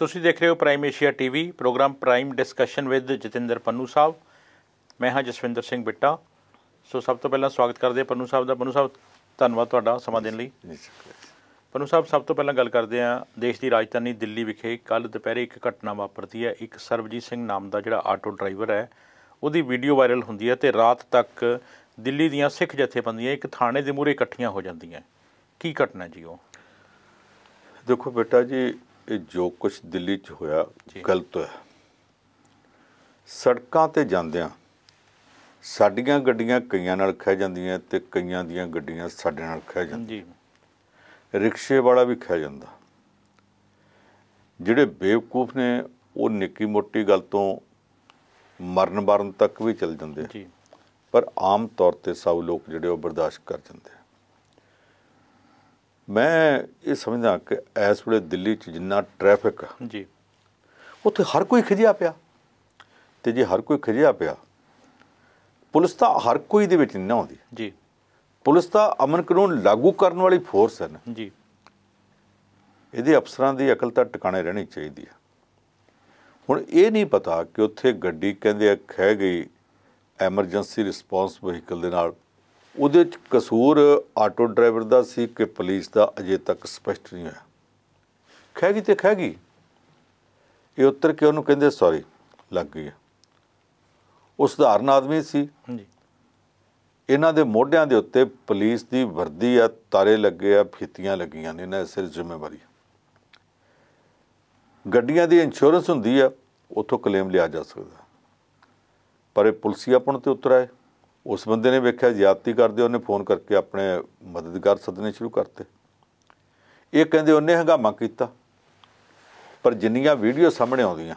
ਤੁਸੀਂ ਦੇਖ ਰਹੇ ਹੋ Prime Asia TV program Prime discussion with Jatinder Pannu Sahib ਮੈਂ ਹਾਂ ਜਸਵਿੰਦਰ ਸਿੰਘ ਬਿੱਟਾ ਸੋ ਸਭ ਤੋਂ ਪਹਿਲਾਂ ਸਵਾਗਤ ਕਰਦੇ ਪੰਨੂ ਸਾਹਿਬ ਦਾ ਪੰਨੂ ਸਾਹਿਬ ਧੰਨਵਾਦ ਤੁਹਾਡਾ ਸਮਾਂ ਦੇਣ ਲਈ ਪੰਨੂ ਸਾਹਿਬ ਸਭ ਤੋਂ ਪਹਿਲਾਂ ਗੱਲ ਕਰਦੇ ਆ ਦੇਸ਼ ਦੀ ਰਾਜਧਾਨੀ ਦਿੱਲੀ ਵਿਖੇ ਕੱਲ ਦੁਪਹਿਰੇ ਇੱਕ ਘਟਨਾ ਵਾਪਰਦੀ ਹੈ ਇੱਕ ਸਰਬਜੀਤ ਸਿੰਘ ਨਾਮ ਦਾ ਜਿਹੜਾ ਆਟੋ ਡਰਾਈਵਰ ਹੈ ਉਹਦੀ ਵੀਡੀਓ ਵਾਇਰਲ ਹੁੰਦੀ ਹੈ ਤੇ ਰਾਤ ਤੱਕ ਦਿੱਲੀ ਦੀਆਂ ਸਿੱਖ ਜਥੇਬੰਦੀਆਂ ਇੱਕ ਥਾਣੇ ਦੇ ਮੂਹਰੇ ਇਕੱਠੀਆਂ ਹੋ ਜਾਂਦੀਆਂ ਕੀ ਘਟਨਾ ਜੀ ਉਹ ਦੇਖੋ ਬੇਟਾ ਜੀ ਇਹ ਜੋ ਕੁਝ ਦਿੱਲੀ 'ਚ ਹੋਇਆ ਗਲਤ ਹੈ ਸੜਕਾਂ ਤੇ ਜਾਂਦਿਆਂ ਸਾਡੀਆਂ ਗੱਡੀਆਂ ਕਈਆਂ ਨਾਲ ਖਹਿ ਜਾਂਦੀਆਂ ਤੇ ਕਈਆਂ ਦੀਆਂ ਗੱਡੀਆਂ ਸਾਡੇ ਨਾਲ ਖਹਿ ਜਾਂਦੀਆਂ ਜੀ ਰਿਕਸ਼ੇ ਵਾਲਾ ਵੀ ਖਹਿ ਜਾਂਦਾ ਜਿਹੜੇ ਬੇਵਕੂਫ ਨੇ ਉਹ ਨਿੱਕੀ ਮੋਟੀ ਗੱਲ ਤੋਂ ਮਰਨ ਬਰਨ ਤੱਕ ਵੀ ਚੱਲ ਜਾਂਦੇ ਜੀ ਪਰ ਆਮ ਤੌਰ ਤੇ ਸਭ ਲੋਕ ਜਿਹੜੇ ਉਹ ਬਰਦਾਸ਼ਤ ਕਰ ਜਾਂਦੇ ਮੈਂ ਇਹ ਸਮਝਦਾ ਕਿ ਇਸ ਵੇਲੇ ਦਿੱਲੀ 'ਚ ਜਿੰਨਾ ਟ੍ਰੈਫਿਕ ਜੀ ਉੱਥੇ ਹਰ ਕੋਈ ਖਿਜਿਆ ਪਿਆ ਤੇ ਜੇ ਹਰ ਕੋਈ ਖਿਜਿਆ ਪਿਆ ਪੁਲਿਸ ਤਾਂ ਹਰ ਕੋਈ ਦੇ ਵਿੱਚ ਨਹੀਂ ਆਉਂਦੀ ਜੀ ਪੁਲਿਸ ਤਾਂ ਅਮਨ ਕਾਨੂੰਨ ਲਾਗੂ ਕਰਨ ਵਾਲੀ ਫੋਰਸ ਹੈ ਨਾ ਜੀ ਇਹਦੇ ਅਫਸਰਾਂ ਦੀ ਅਕਲ ਤਾਂ ਟਿਕਾਣੇ ਰਹਿਣੀ ਚਾਹੀਦੀ ਹੈ ਹੁਣ ਇਹ ਨਹੀਂ ਪਤਾ ਕਿ ਉੱਥੇ ਗੱਡੀ ਕਹਿੰਦੇ ਆ ਖਹਿ ਗਈ ਐਮਰਜੈਂਸੀ ਰਿਸਪੌਂਸ ਵਹੀਕਲ ਦੇ ਨਾਲ ਉਹਦੇ ਚ ਕਸੂਰ ਆਟੋ ਡਰਾਈਵਰ ਦਾ ਸੀ ਕਿ ਪੁਲਿਸ ਦਾ ਅਜੇ ਤੱਕ ਸਪਸ਼ਟ ਨਹੀਂ ਹੋਇਆ ਖਹਿ ਗਈ ਤੇ ਖਹਿ ਗਈ ਇਹ ਉੱਤਰ ਕਿ ਉਹਨੂੰ ਕਹਿੰਦੇ ਸੌਰੀ ਲੱਗ ਗਈ ਉਹ ਸੁਧਾਰਨ ਆਦਮੀ ਸੀ ਜੀ ਇਹਨਾਂ ਦੇ ਮੋਢਿਆਂ ਦੇ ਉੱਤੇ ਪੁਲਿਸ ਦੀ ਵਰਦੀ ਆ ਤਾਰੇ ਲੱਗੇ ਆ ਫੀਤੀਆਂ ਲੱਗੀਆਂ ਨੇ ਇਹਨਾਂ ਸਿਰ ਜ਼ਿੰਮੇਵਾਰੀ ਗੱਡੀਆਂ ਦੀ ਇੰਸ਼ੋਰੈਂਸ ਹੁੰਦੀ ਆ ਉਥੋਂ ਕਲੇਮ ਲਿਆ ਜਾ ਸਕਦਾ ਪਰ ਇਹ ਪੁਲਸੀ ਆਪਣ ਤੇ ਉਤਰ ਉਸ ਬੰਦੇ ਨੇ ਵੇਖਿਆ ਜ਼ਿਆਦਤੀ ਕਰਦੇ ਉਹਨੇ ਫੋਨ ਕਰਕੇ ਆਪਣੇ ਮਦਦਗਾਰ ਸੱਦਨੇ ਸ਼ੁਰੂ ਕਰਤੇ ਇਹ ਕਹਿੰਦੇ ਉਹਨੇ ਹੰਗਾਮਾ ਕੀਤਾ ਪਰ ਜਿੰਨੀਆਂ ਵੀਡੀਓ ਸਾਹਮਣੇ ਆਉਂਦੀਆਂ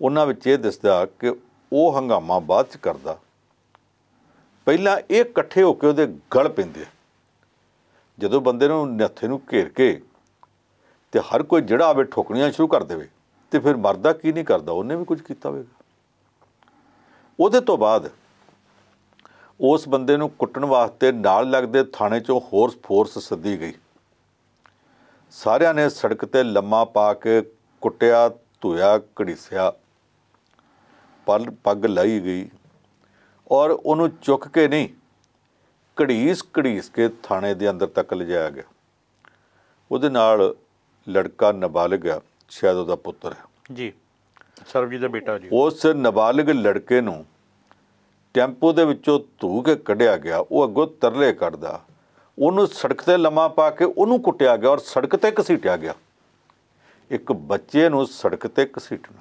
ਉਹਨਾਂ ਵਿੱਚ ਇਹ ਦਿਸਦਾ ਕਿ ਉਹ ਹੰਗਾਮਾ ਬਾਅਦ ਚ ਕਰਦਾ ਪਹਿਲਾਂ ਇਹ ਇਕੱਠੇ ਹੋ ਕੇ ਉਹਦੇ ਗਲ ਪੈਂਦੇ ਜਦੋਂ ਬੰਦੇ ਨੂੰ ਨੱਥੇ ਨੂੰ ਘੇਰ ਕੇ ਤੇ ਹਰ ਕੋਈ ਜਿਹੜਾ ਆਵੇ ਠੋਕਣੀਆਂ ਸ਼ੁਰੂ ਕਰ ਦੇਵੇ ਤੇ ਫਿਰ ਮਰਦਾ ਕੀ ਨਹੀਂ ਕਰਦਾ ਉਹਨੇ ਵੀ ਕੁਝ ਕੀਤਾ ਹੋਵੇਗਾ ਉਹਦੇ ਤੋਂ ਬਾਅਦ ਉਸ ਬੰਦੇ ਨੂੰ ਕੁੱਟਣ ਵਾਸਤੇ ਨਾਲ ਲੱਗਦੇ ਥਾਣੇ ਚੋਂ ਹੋਰ ਫੋਰਸ ਸੱਦੀ ਗਈ ਸਾਰਿਆਂ ਨੇ ਸੜਕ ਤੇ ਲੰਮਾ ਪਾ ਕੇ ਕੁੱਟਿਆ ਧੋਇਆ ਘੜੀਸਿਆ ਪਲ ਪੱਗ ਲਈ ਗਈ ਔਰ ਉਹਨੂੰ ਚੁੱਕ ਕੇ ਨਹੀਂ ਘੜੀਸ ਘੜੀਸ ਕੇ ਥਾਣੇ ਦੇ ਅੰਦਰ ਤੱਕ ਲਿਜਾਇਆ ਗਿਆ ਉਹਦੇ ਨਾਲ ਲੜਕਾ ਨਾਬਾਲਗ ਹੈ ਸ਼ਾਇਦ ਉਹਦਾ ਪੁੱਤਰ ਹੈ ਜੀ ਸਰਬਜੀਤ ਦਾ ਬੇਟਾ ਜੀ ਉਸ ਨਾਬਾਲਗ ਲੜਕੇ ਨੂੰ ਟੈਂਪੂ ਦੇ ਵਿੱਚੋਂ ਧੂ ਕੇ ਕੱਢਿਆ ਗਿਆ ਉਹ ਅੱਗੋਂ ਤਰਲੇ ਕੱਢਦਾ ਉਹਨੂੰ ਸੜਕ ਤੇ ਲੰਮਾ ਪਾ ਕੇ ਉਹਨੂੰ ਕੁੱਟਿਆ ਗਿਆ ਔਰ ਸੜਕ ਤੇ ਘਸੀਟਿਆ ਗਿਆ ਇੱਕ ਬੱਚੇ ਨੂੰ ਸੜਕ ਤੇ ਘਸੀਟਣਾ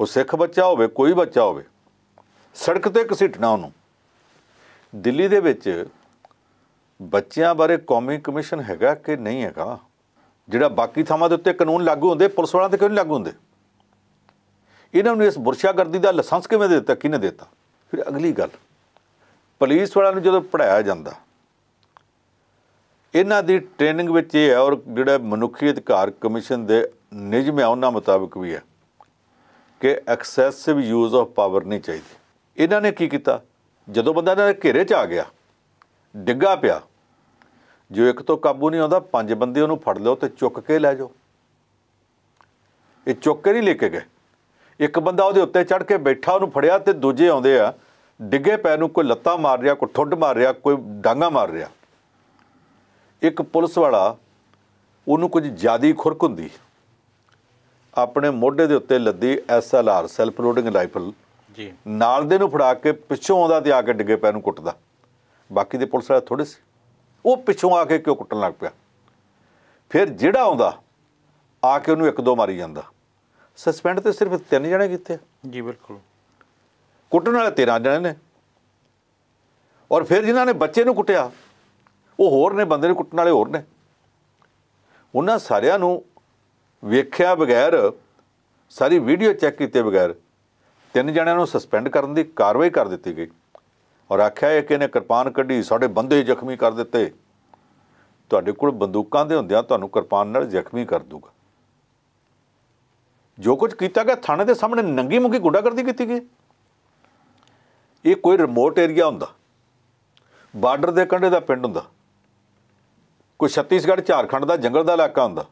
ਉਹ ਸਿੱਖ ਬੱਚਾ ਹੋਵੇ ਕੋਈ ਬੱਚਾ ਹੋਵੇ ਸੜਕ ਤੇ ਘਸੀਟਣਾ ਉਹਨੂੰ ਦਿੱਲੀ ਦੇ ਵਿੱਚ ਬੱਚਿਆਂ ਬਾਰੇ ਕੌਮੀ ਕਮਿਸ਼ਨ ਹੈਗਾ ਕਿ ਨਹੀਂ ਹੈਗਾ ਜਿਹੜਾ ਬਾਕੀ ਥਾਵਾਂ ਦੇ ਉੱਤੇ ਕਾਨੂੰਨ ਲਾਗੂ ਹੁੰਦੇ ਪੁਲਿਸ ਵਾਲਿਆਂ ਤੇ ਕਿਉਂ ਨਹੀਂ ਲਾਗੂ ਹੁੰਦੇ ਇਹਨਾਂ ਨੂੰ ਇਸ ਬੁਰਸ਼ਾਗਰਦੀ ਦਾ ਲਾਇਸੈਂਸ ਕਿਵੇਂ ਦੇ ਦਿੱਤਾ ਕਿਹਨੇ ਦਿੱਤਾ ਫਿਰ ਅਗਲੀ ਗੱਲ ਪੁਲਿਸ ਵਾਲਿਆਂ ਨੂੰ ਜਦੋਂ ਪੜਾਇਆ ਜਾਂਦਾ ਇਹਨਾਂ ਦੀ ਟ੍ਰੇਨਿੰਗ ਵਿੱਚ ਇਹ ਹੈ ਔਰ ਜਿਹੜਾ ਮਨੁੱਖੀ ਅਧਿਕਾਰ ਕਮਿਸ਼ਨ ਦੇ ਨਿਯਮ ਹੈ ਉਹਨਾਂ ਮੁਤਾਬਕ ਵੀ ਹੈ ਕਿ ਐਕਸੈਸਿਵ ਯੂਜ਼ ਆਫ ਪਾਵਰ ਨਹੀਂ ਚਾਹੀਦੀ ਇਹਨਾਂ ਨੇ ਕੀ ਕੀਤਾ ਜਦੋਂ ਬੰਦਾ ਇਹਨਾਂ ਦੇ ਘੇਰੇ 'ਚ ਆ ਗਿਆ ਡਿੱਗਾ ਪਿਆ ਜੋ ਇੱਕ ਤੋਂ ਕਾਬੂ ਨਹੀਂ ਆਉਂਦਾ ਪੰਜ ਬੰਦੇ ਉਹਨੂੰ ਫੜ ਲਿਓ ਤੇ ਚੁੱਕ ਕੇ ਲੈ ਜਾਓ ਇਹ ਚੁੱਕ ਕੇ ਨਹੀਂ ਲੈ ਕੇ ਗਏ ਇੱਕ ਬੰਦਾ ਉਹਦੇ ਉੱਤੇ ਚੜ ਕੇ ਬੈਠਾ ਉਹਨੂੰ ਫੜਿਆ ਤੇ ਦੂਜੇ ਆਉਂਦੇ ਆ ਡਿੱਗੇ ਪੈ ਨੂੰ ਕੋਈ ਲੱਤਾਂ ਮਾਰ ਰਿਹਾ ਕੋਈ ਠੁੱਡ ਮਾਰ ਰਿਹਾ ਕੋਈ ਡਾਂਗਾ ਮਾਰ ਰਿਹਾ ਇੱਕ ਪੁਲਿਸ ਵਾਲਾ ਉਹਨੂੰ ਕੁਝ ਜ਼ਿਆਦੀ ਖੁਰਕ ਹੁੰਦੀ ਆਪਣੇ ਮੋਢੇ ਦੇ ਉੱਤੇ ਲੱਦੀ ਐਸਐਲਆਰ ਸੈਲਫ ਲੋਡਿੰਗ ਰਾਈਫਲ ਜੀ ਨਾਲ ਦੇ ਨੂੰ ਫੜਾ ਕੇ ਪਿੱਛੋਂ ਆਉਂਦਾ ਤੇ ਆ ਕੇ ਡਿੱਗੇ ਪੈ ਨੂੰ ਕੁੱਟਦਾ ਬਾਕੀ ਦੇ ਪੁਲਿਸ ਵਾਲੇ ਥੋੜੇ ਸੀ ਉਹ ਪਿੱਛੋਂ ਆ ਕੇ ਕਿਉਂ ਕੁੱਟਣ ਲੱਗ ਪਿਆ ਫਿਰ ਜਿਹੜਾ ਆਉਂਦਾ ਆ ਕੇ ਉਹਨੂੰ ਇੱਕ ਦੋ ਮਾਰੀ ਜਾਂਦਾ ਸਸਪੈਂਡ ਤੇ ਸਿਰਫ ਤਿੰਨ ਜਣੇ ਕੀਤੇ ਜੀ ਬਿਲਕੁਲ ਕੁੱਟਣ ਵਾਲੇ 13 ਜਣੇ ਨੇ ਔਰ ਫਿਰ ਜਿਨ੍ਹਾਂ ਨੇ ਬੱਚੇ ਨੂੰ ਕੁੱਟਿਆ ਉਹ ਹੋਰ ਨੇ ਬੰਦੇ ਨੂੰ ਕੁੱਟਣ ਵਾਲੇ ਹੋਰ ਨੇ ਉਹਨਾਂ ਸਾਰਿਆਂ ਨੂੰ ਵੇਖਿਆ ਬਗੈਰ ਸਾਰੀ ਵੀਡੀਓ ਚੈੱਕ ਕੀਤੇ ਬਗੈਰ ਤਿੰਨ ਜਣਿਆਂ ਨੂੰ ਸਸਪੈਂਡ ਕਰਨ ਦੀ ਕਾਰਵਾਈ ਕਰ ਦਿੱਤੀ ਗਈ ਔਰ ਆਖਿਆ ਇਹ ਕਿ ਇਹਨੇ ਕਿਰਪਾਨ ਕੱਢੀ ਸਾਡੇ ਬੰਦੇ ਜ਼ਖਮੀ ਕਰ ਦਿੱਤੇ ਤੁਹਾਡੇ ਕੋਲ ਬੰਦੂਕਾਂ ਦੇ ਹੁੰਦਿਆਂ ਤੁਹਾਨੂੰ ਕਿਰਪਾਨ ਨਾਲ ਜ਼ਖਮੀ ਕਰ ਦੂਗਾ ਜੋ ਕੁਝ ਕੀਤਾ ਗਿਆ ਥਾਣੇ ਦੇ ਸਾਹਮਣੇ ਨੰਗੀ ਮੁਗੀ ਗੁੰਡਾਗਰਦੀ ਕੀਤੀ ਗਈ ਇਹ ਕੋਈ ਰਿਮੋਟ ਏਰੀਆ ਹੁੰਦਾ ਬਾਰਡਰ ਦੇ ਕੰਢੇ ਦਾ ਪਿੰਡ ਹੁੰਦਾ ਕੋਈ ਛੱਤੀਸਗੜ੍ਹ ਝਾਰਖੰਡ ਦਾ ਜੰਗਲ ਦਾ ਇਲਾਕਾ ਹੁੰਦਾ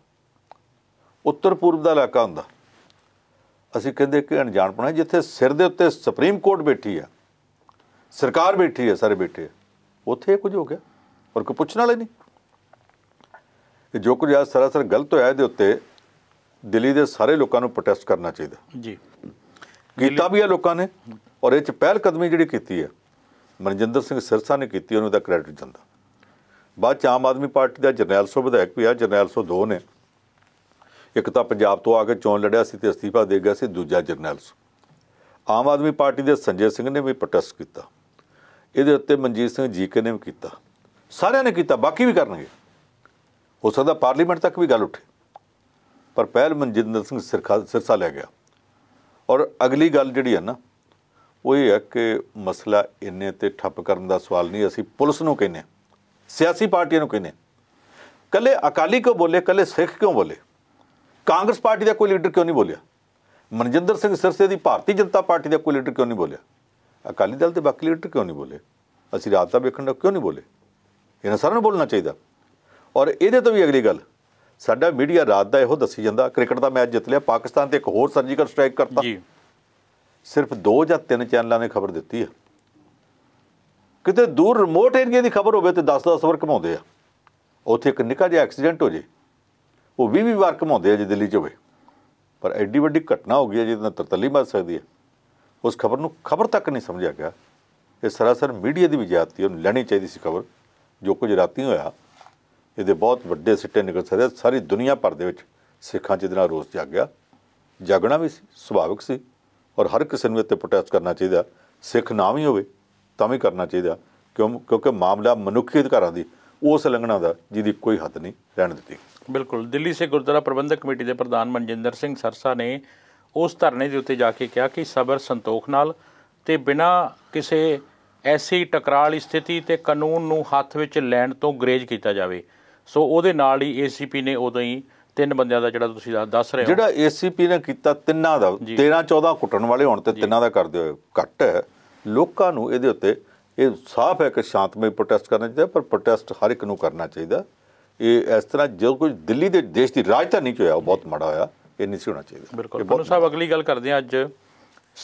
ਉੱਤਰ ਪੂਰਬ ਦਾ ਇਲਾਕਾ ਹੁੰਦਾ ਅਸੀਂ ਕਹਿੰਦੇ ਕਿ ਅਣਜਾਣਪਣਾ ਜਿੱਥੇ ਸਿਰ ਦੇ ਉੱਤੇ ਸੁਪਰੀਮ ਕੋਰਟ ਬੈਠੀ ਆ ਸਰਕਾਰ ਬੈਠੀ ਆ ਸਾਰੇ ਬੈਠੇ ਉੱਥੇ ਕੁਝ ਹੋ ਗਿਆ ਔਰ ਕੋਈ ਪੁੱਛਣ ਵਾਲੇ ਨਹੀਂ ਜੋ ਕੁਝ ਆ ਸਰਾਸਰ ਗਲਤ ਹੋਇਆ ਇਹਦੇ ਉੱਤੇ ਦਿੱਲੀ ਦੇ ਸਾਰੇ ਲੋਕਾਂ ਨੂੰ ਪ੍ਰੋਟੈਸਟ ਕਰਨਾ ਚਾਹੀਦਾ ਜੀ ਕੀਤਾ ਵੀ ਆ ਲੋਕਾਂ ਨੇ ਔਰ ਇਹ ਚ ਪਹਿਲ ਕਦਮੀ ਜਿਹੜੀ ਕੀਤੀ ਹੈ ਮਨਜਿੰਦਰ ਸਿੰਘ ਸਿਰਸਾ ਨੇ ਕੀਤੀ ਉਹਨੂੰ ਦਾ ਕ੍ਰੈਡਿਟ ਜਾਂਦਾ ਬਾਅਦ ਚ ਆਮ ਆਦਮੀ ਪਾਰਟੀ ਦਾ ਜਰਨੈਲ ਸੋ ਵਿਧਾਇਕ ਵੀ ਆ ਜਰਨੈਲ ਸੋ ਦੋ ਨੇ ਇੱਕ ਤਾਂ ਪੰਜਾਬ ਤੋਂ ਆ ਕੇ ਚੋਣ ਲੜਿਆ ਸੀ ਤੇ ਅਸਤੀਫਾ ਦੇ ਗਿਆ ਸੀ ਦੂਜਾ ਜਰਨੈਲ ਸੋ ਆਮ ਆਦਮੀ ਪਾਰਟੀ ਦੇ ਸੰਜੇ ਸਿੰਘ ਨੇ ਵੀ ਪ੍ਰੋਟੈਸਟ ਕੀਤਾ ਇਹਦੇ ਉੱਤੇ ਮਨਜੀਤ ਸਿੰਘ ਜੀਕੇ ਨੇ ਵੀ ਕੀਤਾ ਸਾਰਿਆਂ ਨੇ ਕੀਤਾ ਬਾਕੀ ਵੀ ਕਰਨਗੇ ਹੋ ਸਕਦਾ ਪਾਰਲੀਮੈਂਟ ਤੱਕ ਵੀ ਗੱਲ ਉੱਠੇ ਪਰ ਪਹਿਲ ਮਨਜਿੰਦਰ ਸਿੰਘ ਸਿਰਸਾ ਲੈ ਗਿਆ ਔਰ ਅਗਲੀ ਗੱਲ ਜਿਹੜੀ ਹੈ ਨਾ ਉਹ ਇਹ ਹੈ ਕਿ ਮਸਲਾ ਇੰਨੇ ਤੇ ਠੱਪ ਕਰਨ ਦਾ ਸਵਾਲ ਨਹੀਂ ਅਸੀਂ ਪੁਲਿਸ ਨੂੰ ਕਹਿੰਨੇ ਸਿਆਸੀ ਪਾਰਟੀਆਂ ਨੂੰ ਕਹਿੰਨੇ ਕੱਲੇ ਅਕਾਲੀ ਕੋ ਬੋਲੇ ਕੱਲੇ ਸਿੱਖ ਕਿਉਂ ਬੋਲੇ ਕਾਂਗਰਸ ਪਾਰਟੀ ਦਾ ਕੋਈ ਲੀਡਰ ਕਿਉਂ ਨਹੀਂ ਬੋਲਿਆ ਮਨਜਿੰਦਰ ਸਿੰਘ ਸਿਰਸੇ ਦੀ ਭਾਰਤੀ ਜਨਤਾ ਪਾਰਟੀ ਦਾ ਕੋਈ ਲੀਡਰ ਕਿਉਂ ਨਹੀਂ ਬੋਲਿਆ ਅਕਾਲੀ ਦਲ ਦੇ ਬਾਕੀ ਲੀਡਰ ਕਿਉਂ ਨਹੀਂ ਬੋਲੇ ਅਸੀਂ ਰਾਤ ਦਾ ਵੇਖਣ ਦਾ ਕਿਉਂ ਨਹੀਂ ਬੋਲੇ ਇਹਨਾਂ ਸਾਰਿਆਂ ਨੂੰ ਬੋਲਣਾ ਚਾਹੀਦਾ ਔਰ ਇਹਦੇ ਤੋਂ ਵੀ ਅਗਲੀ ਗੱਲ ਸਾਡਾ মিডিਆ ਰਾਤ ਦਾ ਇਹੋ ਦੱਸੀ ਜਾਂਦਾ ਕ੍ਰਿਕਟ ਦਾ ਮੈਚ ਜਿੱਤ ਲਿਆ ਪਾਕਿਸਤਾਨ ਤੇ ਇੱਕ ਹੋਰ ਸਰਜੀਕਲ ਸਟ੍ਰਾਈਕ ਕਰਤਾ ਜੀ ਸਿਰਫ 2 ਜਾਂ 3 ਚੈਨਲਾਂ ਨੇ ਖਬਰ ਦਿੱਤੀ ਆ ਕਿਤੇ ਦੂਰ ਰਿਮੋਟ ਏਰੀਆ ਦੀ ਖਬਰ ਹੋਵੇ ਤੇ 10-10 ਵਾਰ ਘਮਾਉਂਦੇ ਆ ਉੱਥੇ ਇੱਕ ਨਿੱਕਾ ਜਿਹਾ ਐਕਸੀਡੈਂਟ ਹੋ ਜੇ ਉਹ 20-20 ਵਾਰ ਘਮਾਉਂਦੇ ਆ ਜੇ ਦਿੱਲੀ 'ਚ ਹੋਵੇ ਪਰ ਐਡੀ ਵੱਡੀ ਘਟਨਾ ਹੋ ਗਈ ਜਿਹਦੇ ਨਾਲ ਤਰਤਲੀ ਮਚ ਸਕਦੀ ਹੈ ਉਸ ਖਬਰ ਨੂੰ ਖਬਰ ਤੱਕ ਨਹੀਂ ਸਮਝਿਆ ਗਿਆ ਇਹ ਸਰਾਸਰ মিডিਆ ਦੀ ਵਿਜਾਤੀ ਉਹਨੂੰ ਲੈਣੀ ਚਾਹੀਦੀ ਸੀ ਖਬਰ ਜੋ ਕੁਝ ਰਾਤੀ ਹੋਇਆ ਇਹਦੇ ਬਹੁਤ ਵੱਡੇ ਸਿੱਟੇ ਨਿਕਲ ਸਕਦੇ ਸਾਰੀ ਦੁਨੀਆ ਭਰ ਦੇ ਵਿੱਚ ਸਿੱਖਾਂ 'ਚ ਇਹਦੇ ਨਾਲ ਰੋਸ ਗਿਆ ਜਾਗਣਾ ਵੀ ਸੁਭਾਵਿਕ ਸੀ ਔਰ ਹਰ ਕਿਸੇ ਨੂੰ ਇੱਥੇ ਪ੍ਰੋਟੈਸਟ ਕਰਨਾ ਚਾਹੀਦਾ ਸਿੱਖ ਨਾ ਵੀ ਹੋਵੇ ਤਾਂ ਵੀ ਕਰਨਾ ਚਾਹੀਦਾ ਕਿਉਂ ਕਿਉਂਕਿ ਮਾਮਲਾ ਮਨੁੱਖੀ ਅਧਿਕਾਰਾਂ ਦੀ ਉਸ ਲੰਘਣਾ ਦਾ ਜਿਹਦੀ ਕੋਈ ਹੱਦ ਨਹੀਂ ਰਹਿਣ ਦਿੱਤੀ ਬਿਲਕੁਲ ਦਿੱਲੀ ਸੇ ਗੁਰਦੁਆਰਾ ਪ੍ਰਬੰਧਕ ਕਮੇਟੀ ਦੇ ਪ੍ਰਧਾਨ ਮਨਜਿੰਦਰ ਸਿੰਘ ਸਰਸਾ ਨੇ ਉਸ ਧਰਨੇ ਦੇ ਉੱਤੇ ਜਾ ਕੇ ਕਿਹਾ ਕਿ ਸਬਰ ਸੰਤੋਖ ਨਾਲ ਤੇ ਬਿਨਾ ਕਿਸੇ ਐਸੀ ਟਕਰਾਲ ਸਥਿਤੀ ਤੇ ਕਾਨੂੰਨ ਨੂੰ ਹੱਥ ਵਿੱਚ ਲੈਣ ਤੋਂ ਗਰੇਜ ਕੀਤਾ ਜਾਵੇ ਸੋ ਉਹਦੇ ਨਾਲ ਹੀ ਏਸੀਪੀ ਨੇ ਉਦੋਂ ਹੀ ਤਿੰਨ ਬੰਦਿਆਂ ਦਾ ਜਿਹੜਾ ਤੁਸੀਂ ਦੱਸ ਰਹੇ ਹੋ ਜਿਹੜਾ ਏਸੀਪੀ ਨੇ ਕੀਤਾ ਤਿੰਨਾਂ ਦਾ 13 14 ਕੁੱਟਣ ਵਾਲੇ ਹੁਣ ਤੇ ਤਿੰਨਾਂ ਦਾ ਕਰਦੇ ਹੋਏ ਘੱਟ ਲੋਕਾਂ ਨੂੰ ਇਹਦੇ ਉੱਤੇ ਇਹ ਸਾਫ਼ ਹੈ ਕਿ ਸ਼ਾਂਤਮਈ ਪ੍ਰੋਟੈਸਟ ਕਰਨਾ ਚਾਹੀਦਾ ਪਰ ਪ੍ਰੋਟੈਸਟ ਹਰ ਇੱਕ ਨੂੰ ਕਰਨਾ ਚਾਹੀਦਾ ਇਹ ਇਸ ਤਰ੍ਹਾਂ ਜੋ ਕੁਝ ਦਿੱਲੀ ਦੇ ਦੇਸ਼ ਦੀ ਰਾਜਧਾਨੀ 'ਚ ਹੋਇਆ ਉਹ ਬਹੁਤ ਮਾੜਾ ਹੋਇਆ ਇਹ ਨਹੀਂ ਸੀ ਹੋਣਾ ਚਾਹੀਦਾ ਬਿਲਕੁਲ ਬਨੂ ਸਾਹਿਬ ਅਗਲੀ ਗੱਲ ਕਰਦੇ ਹਾਂ ਅੱਜ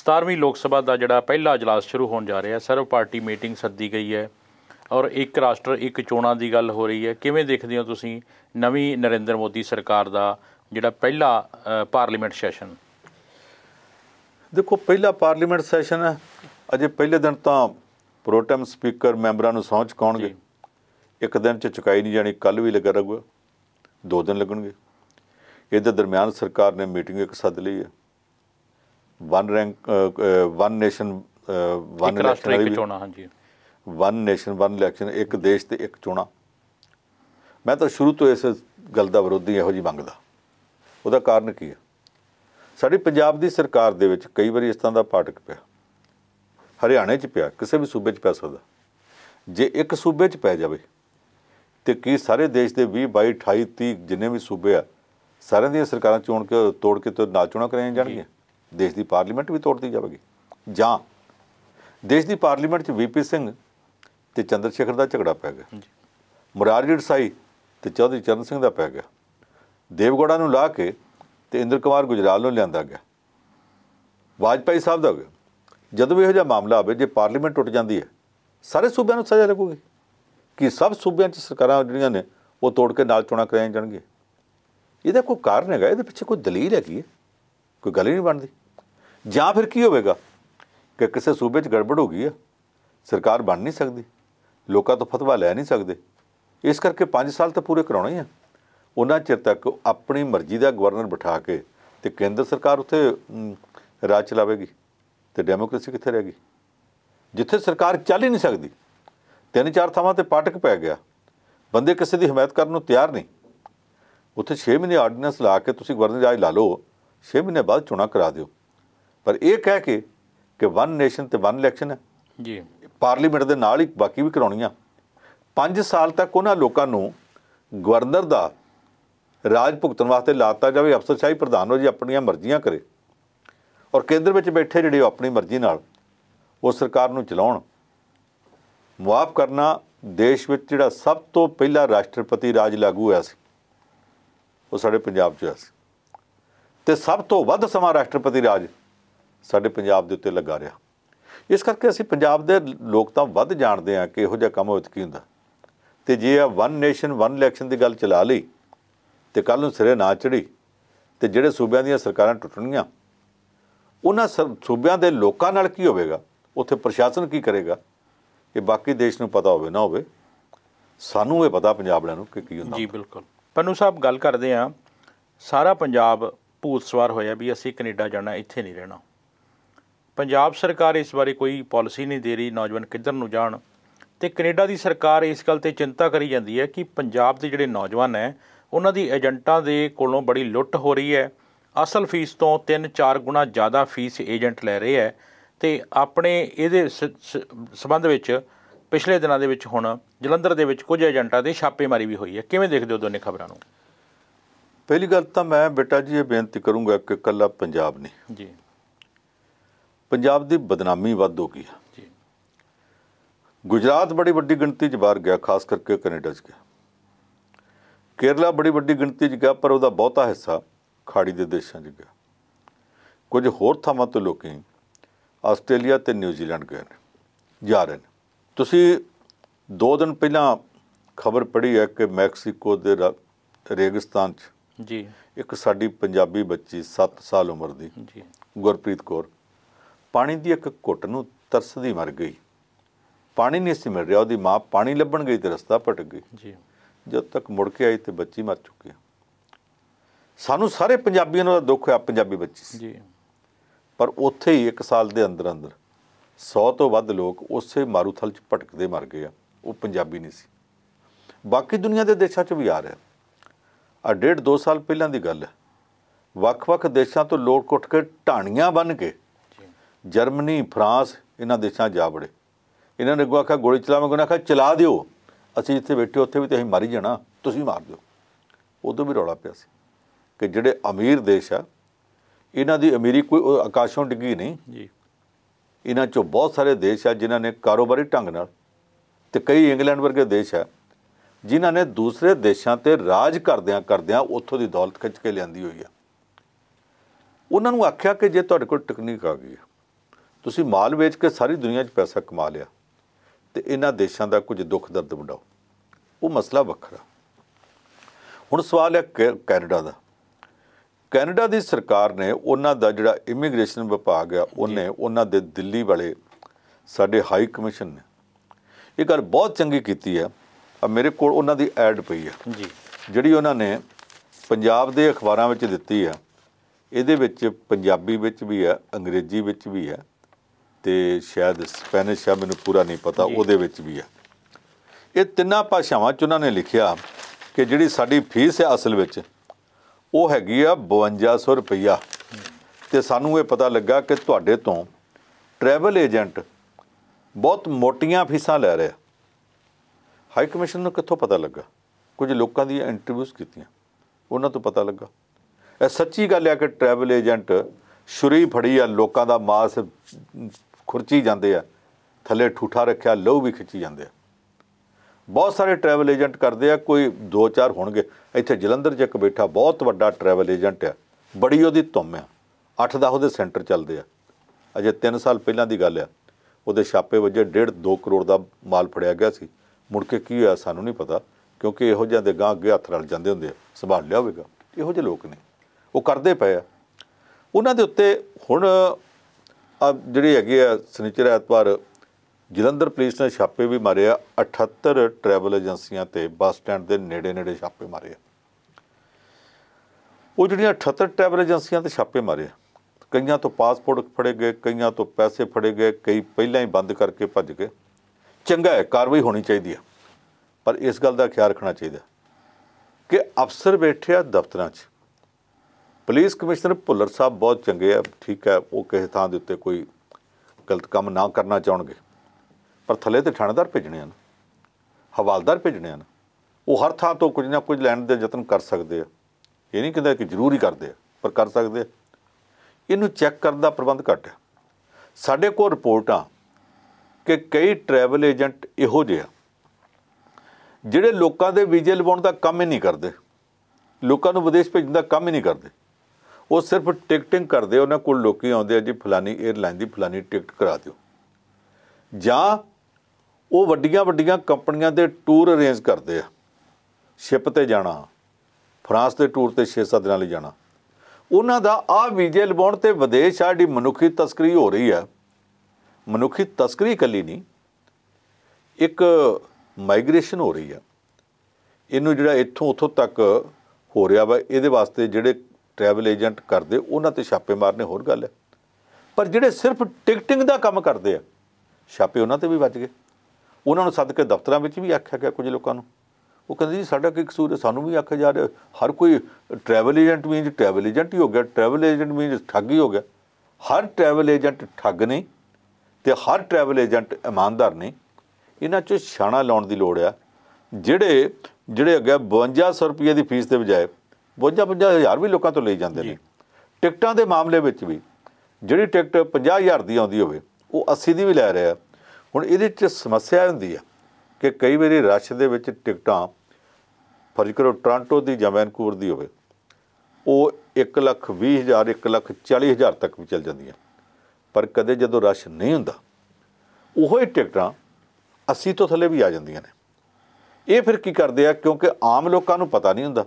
17ਵੀਂ ਲੋਕ ਸਭਾ ਦਾ ਜਿਹੜਾ ਪਹਿਲਾ اجلاس ਸ਼ੁਰੂ ਹੋਣ ਜਾ ਰਿਹਾ ਹੈ ਸਰਵ ਪਾਰਟੀ ਮੀਟਿੰਗ ਸੱਦੀ ਗਈ ਹੈ ਔਰ ਇੱਕ ਰਾਸ਼ਟਰ ਇੱਕ ਚੋਣਾਂ ਦੀ ਗੱਲ ਹੋ ਰਹੀ ਹੈ ਕਿਵੇਂ ਦੇਖਦੇ ਹੋ ਤੁਸੀਂ ਨਵੀਂ ਨਰਿੰਦਰ ਮੋਦੀ ਸਰਕਾਰ ਦਾ ਜਿਹੜਾ ਪਹਿਲਾ ਪਾਰਲੀਮੈਂਟ ਸੈਸ਼ਨ ਦੇਖੋ ਪਹਿਲਾ ਪਾਰਲੀਮੈਂਟ ਸੈਸ਼ਨ ਅਜੇ ਪਹਿਲੇ ਦਿਨ ਤਾਂ ਪ੍ਰੋਟਮ ਸਪੀਕਰ ਮੈਂਬਰਾਂ ਨੂੰ ਸੌਂਚ ਕੌਣਗੇ ਇੱਕ ਦਿਨ ਚ ਚੁਕਾਈ ਨਹੀਂ ਜਾਣੀ ਕੱਲ ਵੀ ਲੱਗਾ ਰਹੂਗਾ ਦੋ ਦਿਨ ਲੱਗਣਗੇ ਇਹਦੇ ਦਰਮਿਆਨ ਸਰਕਾਰ ਨੇ ਮੀਟਿੰਗ ਇੱਕ ਸੱਦ ਲਈ ਹੈ one rank one nation one rank ਚੋਣਾ ਚੋਣਾਂ ਹਾਂਜੀ ਵਨ ਨੇਸ਼ਨ ਵਨ ਇਲੈਕਸ਼ਨ ਇੱਕ ਦੇਸ਼ ਤੇ ਇੱਕ ਚੋਣਾ ਮੈਂ ਤਾਂ ਸ਼ੁਰੂ ਤੋਂ ਇਸ ਗੱਲ ਦਾ ਵਿਰੋਧੀ ਇਹੋ ਜੀ ਮੰਗਦਾ ਉਹਦਾ ਕਾਰਨ ਕੀ ਹੈ ਸਾਡੀ ਪੰਜਾਬ ਦੀ ਸਰਕਾਰ ਦੇ ਵਿੱਚ ਕਈ ਵਾਰੀ ਇਸ ਤਰ੍ਹਾਂ ਦਾ ਪਾਟਕ ਪਿਆ ਹਰਿਆਣੇ 'ਚ ਪਿਆ ਕਿਸੇ ਵੀ ਸੂਬੇ 'ਚ ਪੈ ਸਕਦਾ ਜੇ ਇੱਕ ਸੂਬੇ 'ਚ ਪੈ ਜਾਵੇ ਤੇ ਕੀ ਸਾਰੇ ਦੇਸ਼ ਦੇ 20 22 28 30 ਜਿੰਨੇ ਵੀ ਸੂਬੇ ਆ ਸਾਰਿਆਂ ਦੀਆਂ ਸਰਕਾਰਾਂ ਚੋਣ ਕੇ ਤੋੜ ਕੇ ਤੇ ਨਾ ਚੋਣਾਂ ਕਰਾਈਆਂ ਜਾਣਗੀਆਂ ਦੇਸ਼ ਦੀ ਪਾਰਲੀਮੈਂਟ ਵੀ ਤੋੜਦੀ ਜਾਵੇਗੀ ਜਾਂ ਦੇਸ਼ ਦੀ ਪਾਰਲੀਮੈਂਟ 'ਚ ਵੀਪੀ ਸਿੰਘ ਤੇ ਚੰਦਰ ਸ਼ੇਖਰ ਦਾ ਝਗੜਾ ਪੈ ਗਿਆ ਮੁਰਾਰਜੀ ਰਸਾਈ ਤੇ ਚੌਧਰੀ ਚਰਨ ਸਿੰਘ ਦਾ ਪੈ ਗਿਆ ਦੇਵਗੋੜਾ ਨੂੰ ਲਾ ਕੇ ਤੇ ਇੰਦਰ ਕੁਮਾਰ ਗੁਜਰਾਲ ਨੂੰ ਲਿਆਂਦਾ ਗਿਆ ਵਾਜਪਾਈ ਸਾਹਿਬ ਦਾ ਹੋ ਗਿਆ ਜਦੋਂ ਵੀ ਇਹੋ ਜਿਹਾ ਮਾਮਲਾ ਆਵੇ ਜੇ ਪਾਰਲੀਮੈਂਟ ਟੁੱਟ ਜਾਂਦੀ ਹੈ ਸਾਰੇ ਸੂਬਿਆਂ ਨੂੰ ਸਜ਼ਾ ਲੱਗੂਗੀ ਕਿ ਸਭ ਸੂਬਿਆਂ 'ਚ ਸਰਕਾਰਾਂ ਜਿਹੜੀਆਂ ਨੇ ਉਹ ਤੋੜ ਕੇ ਨਾਲ ਚੋਣਾਂ ਕਰਾਈਆਂ ਜਾਣਗੇ ਇਹਦਾ ਕੋਈ ਕਾਰਨ ਹੈਗਾ ਇਹਦੇ ਪਿੱਛੇ ਕੋਈ ਦਲੀਲ ਹੈਗੀ ਹੈ ਕੋਈ ਗੱਲ ਹੀ ਨਹੀਂ ਬਣਦੀ ਜਾਂ ਫਿਰ ਕੀ ਹੋਵੇਗਾ ਕਿ ਕਿਸੇ ਸੂਬੇ 'ਚ ਗੜਬੜ ਹੋ ਗਈ ਹੈ ਸਰਕਾਰ ਬਣ ਨਹੀਂ ਸਕਦੀ ਲੋਕਾਂ ਤੋਂ ਫਤਵਾ ਲੈ ਨਹੀਂ ਸਕਦੇ ਇਸ ਕਰਕੇ 5 ਸਾਲ ਤਾਂ ਪੂਰੇ ਕਰਾਉਣੇ ਆ ਉਹਨਾਂ ਚਿਰ ਤੱਕ ਆਪਣੀ ਮਰਜ਼ੀ ਦਾ ਗਵਰਨਰ ਬਿਠਾ ਕੇ ਤੇ ਕੇਂਦਰ ਸਰਕਾਰ ਉੱਥੇ ਰਾਜ ਚਲਾਵੇਗੀ ਤੇ ਡੈਮੋਕ੍ਰੇਸੀ ਕਿੱਥੇ ਰਹੇਗੀ ਜਿੱਥੇ ਸਰਕਾਰ ਚੱਲ ਹੀ ਨਹੀਂ ਸਕਦੀ ਤਿੰਨ ਚਾਰ ਥਾਵਾਂ ਤੇ ਪਾਟਕ ਪੈ ਗਿਆ ਬੰਦੇ ਕਿਸੇ ਦੀ ਹਮਾਇਤ ਕਰਨ ਨੂੰ ਤਿਆਰ ਨਹੀਂ ਉੱਥੇ 6 ਮਹੀਨੇ ਆਰਡੀਨੈਂਸ ਲਾ ਕੇ ਤੁਸੀਂ ਗਵਰਨਰ ਜਾਇ ਲਾ ਲਓ 6 ਮਹੀਨੇ ਬਾਅਦ ਚੋਣਾਂ ਕਰਾ ਦਿਓ ਪਰ ਇਹ ਕਹਿ ਕੇ ਕਿ ਵਨ ਨੇਸ਼ਨ ਤੇ ਵਨ ਇਲੈਕਸ਼ਨ ਹੈ ਜੀ ਪਾਰਲੀਮੈਂਟ ਦੇ ਨਾਲ ਹੀ ਬਾਕੀ ਵੀ ਕਰਾਉਣੀਆਂ 5 ਸਾਲ ਤੱਕ ਉਹਨਾਂ ਲੋਕਾਂ ਨੂੰ ਗਵਰਨਰ ਦਾ ਰਾਜ ਭੁਗਤਣ ਵਾਸਤੇ ਲਾਤਾ ਜਾਵੇ ਅਫਸਰਸ਼ਾਹੀ ਪ੍ਰਧਾਨ ਹੋ ਜੀ ਆਪਣੀਆਂ ਮਰਜ਼ੀਆਂ ਕਰੇ ਔਰ ਕੇਂਦਰ ਵਿੱਚ ਬੈਠੇ ਜਿਹੜੇ ਉਹ ਆਪਣੀ ਮਰਜ਼ੀ ਨਾਲ ਉਹ ਸਰਕਾਰ ਨੂੰ ਚਲਾਉਣ ਮੁਆਫ ਕਰਨਾ ਦੇਸ਼ ਵਿੱਚ ਜਿਹੜਾ ਸਭ ਤੋਂ ਪਹਿਲਾ ਰਾਸ਼ਟਰਪਤੀ ਰਾਜ ਲਾਗੂ ਹੋਇਆ ਸੀ ਉਹ ਸਾਡੇ ਪੰਜਾਬ 'ਚ ਹੋਇਆ ਸੀ ਤੇ ਸਭ ਤੋਂ ਵੱਧ ਸਮਾਂ ਰਾਸ਼ਟਰਪਤੀ ਰਾਜ ਸਾਡੇ ਪੰਜਾਬ ਦੇ ਉੱਤੇ ਲੱਗਾ ਰਿਹਾ ਇਸ ਕਰਕੇ ਅਸੀਂ ਪੰਜਾਬ ਦੇ ਲੋਕ ਤਾਂ ਵੱਧ ਜਾਣਦੇ ਆ ਕਿ ਇਹੋ ਜਿਹਾ ਕੰਮ ਹੋਇਤ ਕੀ ਹੁੰਦਾ ਤੇ ਜੇ ਆ ਵਨ ਨੇਸ਼ਨ ਵਨ ਇਲੈਕਸ਼ਨ ਦੀ ਗੱਲ ਚਲਾ ਲਈ ਤੇ ਕੱਲ ਨੂੰ ਸਿਰੇ ਨਾ ਚੜੀ ਤੇ ਜਿਹੜੇ ਸੂਬਿਆਂ ਦੀਆਂ ਸਰਕਾਰਾਂ ਟੁੱਟਣਗੀਆਂ ਉਹਨਾਂ ਸੂਬਿਆਂ ਦੇ ਲੋਕਾਂ ਨਾਲ ਕੀ ਹੋਵੇਗਾ ਉੱਥੇ ਪ੍ਰਸ਼ਾਸਨ ਕੀ ਕਰੇਗਾ ਇਹ ਬਾਕੀ ਦੇਸ਼ ਨੂੰ ਪਤਾ ਹੋਵੇ ਨਾ ਹੋਵੇ ਸਾਨੂੰ ਇਹ ਪਤਾ ਪੰਜਾਬ ਵਾਲਿਆਂ ਨੂੰ ਕਿ ਕੀ ਹੁੰਦਾ ਜੀ ਬਿਲਕੁਲ ਪੰਨੂ ਸਾਹਿਬ ਗੱਲ ਕਰਦੇ ਆ ਸਾਰਾ ਪੰਜਾਬ ਭੂਤ ਸਵਾਰ ਹੋਇਆ ਵੀ ਅਸੀਂ ਕੈਨੇਡਾ ਜਾਣਾ ਇੱਥੇ ਨਹੀਂ ਰਹਿਣਾ ਪੰਜਾਬ ਸਰਕਾਰ ਇਸ ਬਾਰੇ ਕੋਈ ਪਾਲਿਸੀ ਨਹੀਂ ਦੇ ਰਹੀ ਨੌਜਵਾਨ ਕਿੱਧਰ ਨੂੰ ਜਾਣ ਤੇ ਕੈਨੇਡਾ ਦੀ ਸਰਕਾਰ ਇਸ ਗੱਲ ਤੇ ਚਿੰਤਾ ਕਰੀ ਜਾਂਦੀ ਹੈ ਕਿ ਪੰਜਾਬ ਦੇ ਜਿਹੜੇ ਨੌਜਵਾਨ ਹੈ ਉਹਨਾਂ ਦੀ ਏਜੰਟਾਂ ਦੇ ਕੋਲੋਂ ਬੜੀ ਲੁੱਟ ਹੋ ਰਹੀ ਹੈ ਅਸਲ ਫੀਸ ਤੋਂ 3-4 ਗੁਣਾ ਜ਼ਿਆਦਾ ਫੀਸ ਏਜੰਟ ਲੈ ਰਹੇ ਹੈ ਤੇ ਆਪਣੇ ਇਹਦੇ ਸੰਬੰਧ ਵਿੱਚ ਪਿਛਲੇ ਦਿਨਾਂ ਦੇ ਵਿੱਚ ਹੁਣ ਜਲੰਧਰ ਦੇ ਵਿੱਚ ਕੁਝ ਏਜੰਟਾਂ ਤੇ ਛਾਪੇਮਾਰੀ ਵੀ ਹੋਈ ਹੈ ਕਿਵੇਂ ਦੇਖਦੇ ਹੋ ਦੋਨੇ ਖਬਰਾਂ ਨੂੰ ਪਹਿਲੀ ਗੱਲ ਤਾਂ ਮੈਂ ਬੇਟਾ ਜੀ ਇਹ ਬੇਨਤੀ ਕਰੂੰਗਾ ਕਿ ਕੱਲਾ ਪੰਜਾਬ ਨਹੀਂ ਜੀ ਪੰਜਾਬ ਦੀ ਬਦਨਾਮੀ ਵੱਧ ਹੋ ਗਈ ਜੀ ਗੁਜਰਾਤ ਬੜੀ ਵੱਡੀ ਗਿਣਤੀ 'ਚ ਬਾਹਰ ਗਿਆ ਖਾਸ ਕਰਕੇ ਕੈਨੇਡਾ 'ਚ ਗਿਆ ਕੇਰਲਾ ਬੜੀ ਵੱਡੀ ਗਿਣਤੀ 'ਚ ਗਿਆ ਪਰ ਉਹਦਾ ਬਹੁਤਾ ਹਿੱਸਾ ਖਾੜੀ ਦੇ ਦੇਸ਼ਾਂ 'ਚ ਗਿਆ ਕੁਝ ਹੋਰ ਥਾਵਾਂ ਤੋਂ ਲੋਕੀ ਆਸਟ੍ਰੇਲੀਆ ਤੇ ਨਿਊਜ਼ੀਲੈਂਡ ਗਏ ਨੇ ਜਾ ਰਹੇ ਨੇ ਤੁਸੀਂ 2 ਦਿਨ ਪਹਿਲਾਂ ਖਬਰ ਪੜ੍ਹੀ ਹੈ ਕਿ ਮੈਕਸੀਕੋ ਦੇ ਰੇਗਿਸਤਾਨ 'ਚ ਜੀ ਇੱਕ ਸਾਡੀ ਪੰਜਾਬੀ ਬੱਚੀ 7 ਸਾਲ ਉਮਰ ਦੀ ਜੀ ਗੁਰਪ੍ਰੀਤ ਕੌਰ ਪਾਣੀ ਦੀ ਇੱਕ ਘੁੱਟ ਨੂੰ ਤਰਸਦੀ ਮਰ ਗਈ ਪਾਣੀ ਨਹੀਂ ਸੀ ਮਿਲ ਰਿਹਾ ਉਹਦੀ ਮਾਂ ਪਾਣੀ ਲੱਭਣ ਗਈ ਤੇ ਰਸਤਾ ਭਟਕ ਗਈ ਜੀ ਜਦ ਤੱਕ ਮੁੜ ਕੇ ਆਈ ਤੇ ਬੱਚੀ ਮਰ ਚੁੱਕੀ ਹੈ ਸਾਨੂੰ ਸਾਰੇ ਪੰਜਾਬੀਆਂ ਦਾ ਦੁੱਖ ਹੈ ਪੰਜਾਬੀ ਬੱਚੀ ਸੀ ਜੀ ਪਰ ਉੱਥੇ ਹੀ 1 ਸਾਲ ਦੇ ਅੰਦਰ ਅੰਦਰ 100 ਤੋਂ ਵੱਧ ਲੋਕ ਉਸੇ ਮਾਰੂਥਲ 'ਚ ਭਟਕਦੇ ਮਰ ਗਏ ਆ ਉਹ ਪੰਜਾਬੀ ਨਹੀਂ ਸੀ ਬਾਕੀ ਦੁਨੀਆ ਦੇ ਦੇਸ਼ਾਂ 'ਚ ਵੀ ਆ ਰਿਹਾ ਆ ਡੇਢ 2 ਸਾਲ ਪਹਿਲਾਂ ਦੀ ਗੱਲ ਹੈ ਵੱਖ-ਵੱਖ ਦੇਸ਼ਾਂ ਤੋਂ ਲੋਕ ਉੱਠ ਕੇ ਢਾਣੀਆਂ ਬਣ ਕੇ ਜਰਮਨੀ ਫਰਾਂਸ ਇਹਨਾਂ ਦੇਸ਼ਾਂ ਜਾ ਵੜੇ ਇਹਨਾਂ ਨੇ ਅੱਗੋਂ ਆਖਿਆ ਗੋਲੀ ਚਲਾਵਾਂਗੇ ਉਹਨਾਂ ਖਾ ਚਲਾ ਦਿਓ ਅਸੀਂ ਇੱਥੇ ਬੈਠੇ ਉੱਥੇ ਵੀ ਤੇ ਅਸੀਂ ਮਾਰੀ ਜਾਣਾ ਤੁਸੀਂ ਮਾਰ ਦਿਓ ਉਦੋਂ ਵੀ ਰੌਲਾ ਪਿਆ ਸੀ ਕਿ ਜਿਹੜੇ ਅਮੀਰ ਦੇਸ਼ ਆ ਇਹਨਾਂ ਦੀ ਅਮੀਰੀ ਕੋਈ ਆਕਾਸ਼ੋਂ ਡਿੱਗੀ ਨਹੀਂ ਜੀ ਇਹਨਾਂ ਚੋਂ ਬਹੁਤ ਸਾਰੇ ਦੇਸ਼ ਆ ਜਿਨ੍ਹਾਂ ਨੇ ਕਾਰੋਬਾਰੀ ਢੰਗ ਨਾਲ ਤੇ ਕਈ ਇੰਗਲੈਂਡ ਵਰਗੇ ਦੇਸ਼ ਆ ਜਿਨ੍ਹਾਂ ਨੇ ਦੂਸਰੇ ਦੇਸ਼ਾਂ ਤੇ ਰਾਜ ਕਰਦਿਆਂ ਕਰਦਿਆਂ ਉੱਥੋਂ ਦੀ ਦੌਲਤ ਖਿੱਚ ਕੇ ਲਿਆਂਦੀ ਹੋਈ ਆ ਉਹਨਾਂ ਨੂੰ ਆਖਿਆ ਕਿ ਜੇ ਤੁਹਾਡੇ ਕੋਲ ਟੈਕਨੀਕ ਆ ਗਈ ਹੈ ਤੁਸੀਂ ਮਾਲ ਵੇਚ ਕੇ ਸਾਰੀ ਦੁਨੀਆ 'ਚ ਪੈਸਾ ਕਮਾ ਲਿਆ ਤੇ ਇਹਨਾਂ ਦੇਸ਼ਾਂ ਦਾ ਕੁਝ ਦੁੱਖ ਦਰਦ ਵੰਡਾਓ ਉਹ ਮਸਲਾ ਵੱਖਰਾ ਹੁਣ ਸਵਾਲ ਹੈ ਕੈਨੇਡਾ ਦਾ ਕੈਨੇਡਾ ਦੀ ਸਰਕਾਰ ਨੇ ਉਹਨਾਂ ਦਾ ਜਿਹੜਾ ਇਮੀਗ੍ਰੇਸ਼ਨ ਵਿਭਾਗ ਆ ਉਹਨੇ ਉਹਨਾਂ ਦੇ ਦਿੱਲੀ ਵਾਲੇ ਸਾਡੇ ਹਾਈ ਕਮਿਸ਼ਨ ਨੇ ਇਹ ਗੱਲ ਬਹੁਤ ਚੰਗੀ ਕੀਤੀ ਹੈ ਆ ਮੇਰੇ ਕੋਲ ਉਹਨਾਂ ਦੀ ਐਡ ਪਈ ਹੈ ਜੀ ਜਿਹੜੀ ਉਹਨਾਂ ਨੇ ਪੰਜਾਬ ਦੇ ਅਖਬਾਰਾਂ ਵਿੱਚ ਦਿੱਤੀ ਹੈ ਇਹਦੇ ਵਿੱਚ ਪੰਜਾਬੀ ਵਿੱਚ ਵੀ ਹੈ ਅੰਗਰੇਜ਼ੀ ਵਿੱਚ ਵੀ ਹੈ ਤੇ ਸ਼ਾਇਦ ਸਪੈਨਿਸ਼ ਆ ਮੈਨੂੰ ਪੂਰਾ ਨਹੀਂ ਪਤਾ ਉਹਦੇ ਵਿੱਚ ਵੀ ਆ ਇਹ ਤਿੰਨਾਂ ਭਾਸ਼ਾਵਾਂ ਚ ਉਹਨਾਂ ਨੇ ਲਿਖਿਆ ਕਿ ਜਿਹੜੀ ਸਾਡੀ ਫੀਸ ਹੈ ਅਸਲ ਵਿੱਚ ਉਹ ਹੈਗੀ ਆ 5200 ਰੁਪਇਆ ਤੇ ਸਾਨੂੰ ਇਹ ਪਤਾ ਲੱਗਾ ਕਿ ਤੁਹਾਡੇ ਤੋਂ ਟਰੈਵਲ ਏਜੰਟ ਬਹੁਤ ਮੋਟੀਆਂ ਫੀਸਾਂ ਲੈ ਰਿਹਾ ਹਾਈ ਕਮਿਸ਼ਨ ਨੂੰ ਕਿੱਥੋਂ ਪਤਾ ਲੱਗਾ ਕੁਝ ਲੋਕਾਂ ਦੀ ਇੰਟਰਵਿਊਜ਼ ਕੀਤੀਆਂ ਉਹਨਾਂ ਤੋਂ ਪਤਾ ਲੱਗਾ ਇਹ ਸੱਚੀ ਗੱਲ ਹੈ ਕਿ ਟਰੈਵਲ ਏਜੰਟ ਛੁਰੀ ਫੜੀ ਆ ਲੋਕਾਂ ਦਾ ਮਾਸ ਖੁਰਚੀ ਜਾਂਦੇ ਆ ਥੱਲੇ ਠੂਠਾ ਰੱਖਿਆ ਲਹੂ ਵੀ ਖਿੱਚੀ ਜਾਂਦੇ ਆ ਬਹੁਤ ਸਾਰੇ ਟਰੈਵਲ ਏਜੰਟ ਕਰਦੇ ਆ ਕੋਈ 2-4 ਹੋਣਗੇ ਇੱਥੇ ਜਲੰਧਰ 'ਚ ਇੱਕ ਬੈਠਾ ਬਹੁਤ ਵੱਡਾ ਟਰੈਵਲ ਏਜੰਟ ਆ ਬੜੀ ਉਹਦੀ ਧੁੰਮ ਆ 8-10 ਉਹਦੇ ਸੈਂਟਰ ਚੱਲਦੇ ਆ ਅਜੇ 3 ਸਾਲ ਪਹਿਲਾਂ ਦੀ ਗੱਲ ਆ ਉਹਦੇ ਛਾਪੇ ਵਜੇ 1.5 2 ਕਰੋੜ ਦਾ ਮਾਲ ਫੜਿਆ ਗਿਆ ਸੀ ਮੁੜ ਕੇ ਕੀ ਹੋਇਆ ਸਾਨੂੰ ਨਹੀਂ ਪਤਾ ਕਿਉਂਕਿ ਇਹੋ ਜਿਹੇ ਦੇ ਗਾਂ ਅੱਗੇ ਹੱਥ ਰਲ ਜਾਂਦੇ ਹੁੰਦੇ ਆ ਸੰਭਾਲ ਲਿਆ ਹੋਵੇਗਾ ਇਹੋ ਜਿਹੇ ਲੋਕ ਨੇ ਉਹ ਕਰਦੇ ਪਏ ਆ ਉਹਨਾਂ ਦੇ ਉੱਤੇ ਹੁਣ ਆ ਜਿਹੜੀ ਹੈਗੀ ਆ ਸਨੀਚਰ ਐਤਵਾਰ ਜਲੰਧਰ ਪੁਲਿਸ ਨੇ ਛਾਪੇ ਵੀ ਮਾਰੇ ਆ 78 ਟਰੈਵਲ ਏਜੰਸੀਆਂ ਤੇ ਬੱਸ ਸਟੈਂਡ ਦੇ ਨੇੜੇ-ਨੇੜੇ ਛਾਪੇ ਮਾਰੇ ਆ ਉਹ ਜਿਹੜੀਆਂ 78 ਟਰੈਵਲ ਏਜੰਸੀਆਂ ਤੇ ਛਾਪੇ ਮਾਰੇ ਆ ਕਈਆਂ ਤੋਂ ਪਾਸਪੋਰਟ ਫੜੇ ਗਏ ਕਈਆਂ ਤੋਂ ਪੈਸੇ ਫੜੇ ਗਏ ਕਈ ਪਹਿਲਾਂ ਹੀ ਬੰਦ ਕਰਕੇ ਭੱਜ ਗਏ ਚੰਗਾ ਹੈ ਕਾਰਵਾਈ ਹੋਣੀ ਚਾਹੀਦੀ ਆ ਪਰ ਇਸ ਗੱਲ ਦਾ ਖਿਆਲ ਰੱਖਣਾ ਚਾਹੀਦਾ ਕਿ ਅਫਸਰ ਬੈਠੇ ਆ ਦਫ਼ਤਰਾਂ 'ਚ ਪੁਲਿਸ ਕਮਿਸ਼ਨਰ ਭੁੱਲਰ ਸਾਹਿਬ ਬਹੁਤ ਚੰਗੇ ਆ ਠੀਕ ਹੈ ਉਹ ਕਿਸੇ ਥਾਂ ਦੇ ਉੱਤੇ ਕੋਈ ਗਲਤ ਕੰਮ ਨਾ ਕਰਨਾ ਚਾਹਣਗੇ ਪਰ ਥੱਲੇ ਤੇ ਥਾਣੇਦਾਰ ਭੇਜਣੇ ਹਨ ਹਵਾਲਦਾਰ ਭੇਜਣੇ ਹਨ ਉਹ ਹਰ ਥਾਂ ਤੋਂ ਕੁਝ ਨਾ ਕੁਝ ਲੈਣ ਦੇ ਯਤਨ ਕਰ ਸਕਦੇ ਆ ਇਹ ਨਹੀਂ ਕਹਿੰਦਾ ਕਿ ਜ਼ਰੂਰੀ ਕਰਦੇ ਆ ਪਰ ਕਰ ਸਕਦੇ ਆ ਇਹਨੂੰ ਚੈੱਕ ਕਰਨ ਦਾ ਪ੍ਰਬੰਧ ਘੱਟ ਹੈ ਸਾਡੇ ਕੋਲ ਰਿਪੋਰਟਾਂ ਕਿ ਕਈ ਟਰੈਵਲ ਏਜੰਟ ਇਹੋ ਜਿਹੇ ਆ ਜਿਹੜੇ ਲੋਕਾਂ ਦੇ ਵੀਜ਼ੇ ਲਵਾਉਣ ਦਾ ਕੰਮ ਹੀ ਨਹੀਂ ਕਰਦੇ ਲੋਕਾਂ ਨੂੰ ਵਿਦੇਸ਼ ਭੇਜਣ ਦਾ ਕੰਮ ਹੀ ਨਹੀਂ ਕਰਦੇ ਉਹ ਸਿਰਫ ਟਿਕਟਿੰਗ ਕਰਦੇ ਉਹਨਾਂ ਕੋਲ ਲੋਕੀ ਆਉਂਦੇ ਆ ਜੀ ਫਲਾਨੀ 에ਅਰਲਾਈਨ ਦੀ ਫਲਾਨੀ ਟਿਕਟ ਕਰਾ ਦਿਓ ਜਾਂ ਉਹ ਵੱਡੀਆਂ ਵੱਡੀਆਂ ਕੰਪਨੀਆਂ ਦੇ ਟੂਰ ਅਰੇਂਜ ਕਰਦੇ ਆ ਸ਼ਿਪ ਤੇ ਜਾਣਾ ਫਰਾਂਸ ਦੇ ਟੂਰ ਤੇ 6-7 ਦਿਨਾਂ ਲਈ ਜਾਣਾ ਉਹਨਾਂ ਦਾ ਆ ਵੀਜ਼ੇ ਲਵਾਉਣ ਤੇ ਵਿਦੇਸ਼ ਆ ਜਿਹੜੀ ਮਨੁੱਖੀ ਤਸਕਰੀ ਹੋ ਰਹੀ ਹੈ ਮਨੁੱਖੀ ਤਸਕਰੀ ਇਕੱਲੀ ਨਹੀਂ ਇੱਕ ਮਾਈਗ੍ਰੇਸ਼ਨ ਹੋ ਰਹੀ ਆ ਇਹਨੂੰ ਜਿਹੜਾ ਇੱਥੋਂ ਉੱਥੋਂ ਤੱਕ ਹੋ ਰਿਹਾ ਵਾ ਇਹਦੇ ਵਾਸਤੇ ਜਿਹੜੇ ਟਰੈਵਲ ਏਜੰਟ ਕਰਦੇ ਉਹਨਾਂ ਤੇ ਛਾਪੇ ਮਾਰਨੇ ਹੋਰ ਗੱਲ ਹੈ ਪਰ ਜਿਹੜੇ ਸਿਰਫ ਟਿਕਟਿੰਗ ਦਾ ਕੰਮ ਕਰਦੇ ਆ ਛਾਪੇ ਉਹਨਾਂ ਤੇ ਵੀ ਵੱਜ ਗਏ ਉਹਨਾਂ ਨੂੰ ਸੱਦ ਕੇ ਦਫ਼ਤਰਾਂ ਵਿੱਚ ਵੀ ਆਖਿਆ ਗਿਆ ਕੁਝ ਲੋਕਾਂ ਨੂੰ ਉਹ ਕਹਿੰਦੇ ਜੀ ਸਾਡਾ ਕੀ ਕਸੂਰ ਹੈ ਸਾਨੂੰ ਵੀ ਆਖਿਆ ਜਾ ਰਿਹਾ ਹਰ ਕੋਈ travel agent means travel agent ਹੀ ਹੋ ਗਿਆ ਟਰੈਵਲ ਏਜੰਟ ਮੀਨਸ ਠੱਗ ਹੀ ਹੋ ਗਿਆ ਹਰ ਟਰੈਵਲ ਏਜੰਟ ਠੱਗ ਨਹੀਂ ਤੇ ਹਰ ਟਰੈਵਲ ਏਜੰਟ ਇਮਾਨਦਾਰ ਨਹੀਂ ਇਹਨਾਂ 'ਚ ਛਾਣਾ ਲਾਉਣ ਦੀ ਲੋੜ ਆ ਜਿਹੜੇ ਜਿਹੜੇ ਅੱਗੇ 5200 ਰੁਪਏ ਦੀ ਫੀਸ ਦੇ ਬਜਾਏ 52 50000 ਵੀ ਲੋਕਾਂ ਤੋਂ ਲਈ ਜਾਂਦੇ ਨੇ ਟਿਕਟਾਂ ਦੇ ਮਾਮਲੇ ਵਿੱਚ ਵੀ ਜਿਹੜੀ ਟਿਕਟ 50000 ਦੀ ਆਉਂਦੀ ਹੋਵੇ ਉਹ 80 ਦੀ ਵੀ ਲੈ ਰਿਹਾ ਹੁਣ ਇਹਦੇ ਵਿੱਚ ਸਮੱਸਿਆ ਹੁੰਦੀ ਆ ਕਿ ਕਈ ਵਾਰੀ ਰਸ਼ ਦੇ ਵਿੱਚ ਟਿਕਟਾਂ ਫਰਜ਼ ਕਰੋ ਟ੍ਰਾਂਟੋ ਦੀ ਜਾਂ ਵੈਨਕੂਵਰ ਦੀ ਹੋਵੇ ਉਹ 1 ਲੱਖ 1 ਲੱਖ ਤੱਕ ਵੀ ਚੱਲ ਜਾਂਦੀਆਂ ਪਰ ਕਦੇ ਜਦੋਂ ਰਸ਼ ਨਹੀਂ ਹੁੰਦਾ ਉਹੋ ਹੀ ਟਿਕਟਾਂ 80 ਤੋਂ ਥੱਲੇ ਵੀ ਆ ਜਾਂਦੀਆਂ ਨੇ ਇਹ ਫਿਰ ਕੀ ਕਰਦੇ ਆ ਕਿਉਂਕਿ ਆਮ ਲੋਕਾਂ ਨੂੰ ਪਤਾ ਨਹੀਂ ਹੁੰਦਾ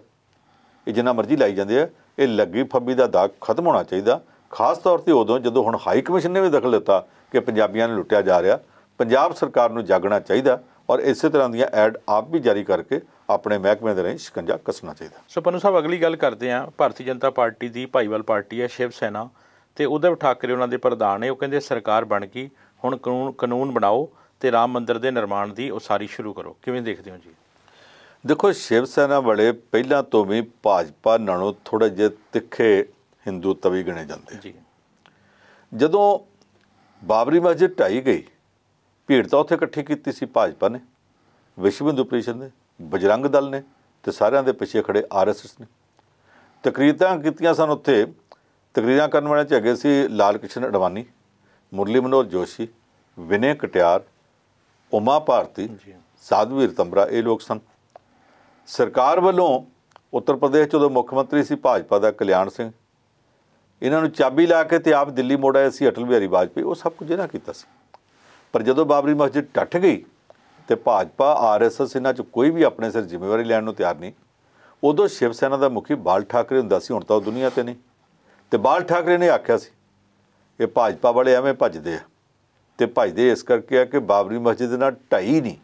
ਇਹ ਜਿੰਨਾ ਮਰਜ਼ੀ ਲਾਈ ਜਾਂਦੇ ਆ ਇਹ ਲੱਗੀ ਫੱਬੀ ਦਾ ਦਾਗ ਖਤਮ ਹੋਣਾ ਚਾਹੀਦਾ ਖਾਸ ਤੌਰ ਤੇ ਉਦੋਂ ਜਦੋਂ ਹੁਣ ਹਾਈ ਕਮਿਸ਼ਨ ਨੇ ਵੀ ਦਖਲ ਦਿੱਤਾ ਕਿ ਪੰਜਾਬੀਆਂ ਨੂੰ ਲੁੱਟਿਆ ਜਾ ਰਿਹਾ ਪੰਜਾਬ ਸਰਕਾਰ ਨੂੰ ਜਾਗਣਾ ਚਾਹੀਦਾ ਔਰ ਇਸੇ ਤਰ੍ਹਾਂ ਦੀਆਂ ਐਡ ਆਪ ਵੀ ਜਾਰੀ ਕਰਕੇ ਆਪਣੇ ਮਹਿਕਮੇ ਦੇ ਲਈ ਸ਼ਿਕੰਜਾ ਕੱਸਣਾ ਚਾਹੀਦਾ ਸੋ ਪੰਨੂ ਸਾਹਿਬ ਅਗਲੀ ਗੱਲ ਕਰਦੇ ਆ ਭਾਰਤੀ ਜਨਤਾ ਪਾਰਟੀ ਦੀ ਭਾਈਵਾਲ ਪਾਰਟੀ ਹੈ ਸ਼ਿਵ ਸੈਨਾ ਤੇ ਉਧਵ ਠਾਕਰੇ ਉਹਨਾਂ ਦੇ ਪ੍ਰਧਾਨ ਨੇ ਉਹ ਕਹਿੰਦੇ ਸਰਕਾਰ ਬਣ ਗਈ ਹੁਣ ਕਾਨੂੰਨ ਕਾਨੂੰਨ ਬਣਾਓ ਤੇ ਰਾਮ ਮੰਦਿਰ ਦੇ ਨਿਰਮਾਣ ਦੀ ਉਸਾਰੀ ਸ਼ੁਰੂ ਕਰੋ ਕਿਵੇਂ ਦੇਖਦੇ ਹੋ ਜੀ ਦੇਖੋ ਸ਼ਿਵ ਸੈਨਾ ਵਾਲੇ ਪਹਿਲਾਂ ਤੋਂ ਵੀ ਭਾਜਪਾ ਨਾਲੋਂ ਥੋੜਾ ਜਿਹਾ ਤਿੱਖੇ ਹਿੰਦੂ ਤਵੀ ਗਣੇ ਜਾਂਦੇ ਜੀ ਜਦੋਂ ਬਾਬਰੀ ਮਸਜਿਦ ਢਾਈ ਗਈ ਭੀੜ ਤਾਂ ਉੱਥੇ ਇਕੱਠੀ ਕੀਤੀ ਸੀ ਭਾਜਪਾ ਨੇ ਵਿਸ਼ਵ ਹਿੰਦੂ ਪ੍ਰੀਸ਼ਦ ਨੇ ਬਜਰੰਗ ਦਲ ਨੇ ਤੇ ਸਾਰਿਆਂ ਦੇ ਪਿੱਛੇ ਖੜੇ ਆਰਐਸਐਸ ਨੇ ਤਕਰੀਰਾਂ ਕੀਤੀਆਂ ਸਨ ਉੱਥੇ ਤਕਰੀਰਾਂ ਕਰਨ ਵਾਲਿਆਂ ਚ ਸੀ ਲਾਲ ਕਿਸ਼ਨ ਅਡਵਾਨੀ ਮੁਰਲੀ ਮਨੋਰ ਜੋਸ਼ੀ ਵਿਨੇ ਕਟਿਆਰ ਉਮਾ ਭਾਰਤੀ ਸਾਧਵੀਰ ਤੰਬਰਾ ਇਹ ਲੋਕ ਸਨ ਸਰਕਾਰ ਵੱਲੋਂ ਉੱਤਰ ਪ੍ਰਦੇਸ਼ ਚੋਂ ਮੁੱਖ ਮੰਤਰੀ ਸੀ ਭਾਜਪਾ ਦਾ ਕਲਿਆਣ ਸਿੰਘ ਇਹਨਾਂ ਨੂੰ ਚਾਬੀ ਲਾ ਕੇ ਤੇ ਆਪ ਦਿੱਲੀ ਮੋੜ ਆਏ ਸੀ ਅਟਲ ਬਿਹਾਰੀ ਵਾਜਪੇਈ ਉਹ ਸਭ ਕੁਝ ਇਹਨਾਂ ਕੀਤਾ ਸੀ ਪਰ ਜਦੋਂ ਬਾਬਰੀ ਮਸਜਿਦ ਟੱਟ ਗਈ ਤੇ ਭਾਜਪਾ ਆਰਐਸਐਸ ਇਹਨਾਂ 'ਚ ਕੋਈ ਵੀ ਆਪਣੇ ਸਿਰ ਜ਼ਿੰਮੇਵਾਰੀ ਲੈਣ ਨੂੰ ਤਿਆਰ ਨਹੀਂ ਉਦੋਂ ਸ਼ਿਵ ਸੈਨਾ ਦਾ ਮੁਖੀ ਬਾਲ ਠਾਕਰੇ ਹੁੰਦਾ ਸੀ ਹੁਣ ਤਾਂ ਉਹ ਦੁਨੀਆ ਤੇ ਨਹੀਂ ਤੇ ਬਾਲ ਠਾਕਰੇ ਨੇ ਆਖਿਆ ਸੀ ਇਹ ਭਾਜਪਾ ਵਾਲੇ ਐਵੇਂ ਭੱਜਦੇ ਆ ਤੇ ਭੱਜਦੇ ਇਸ ਕਰਕੇ ਆ ਕਿ ਬਾਬਰੀ ਮਸਜਿਦ ਨਾਲ ਢਾਈ ਨਹੀਂ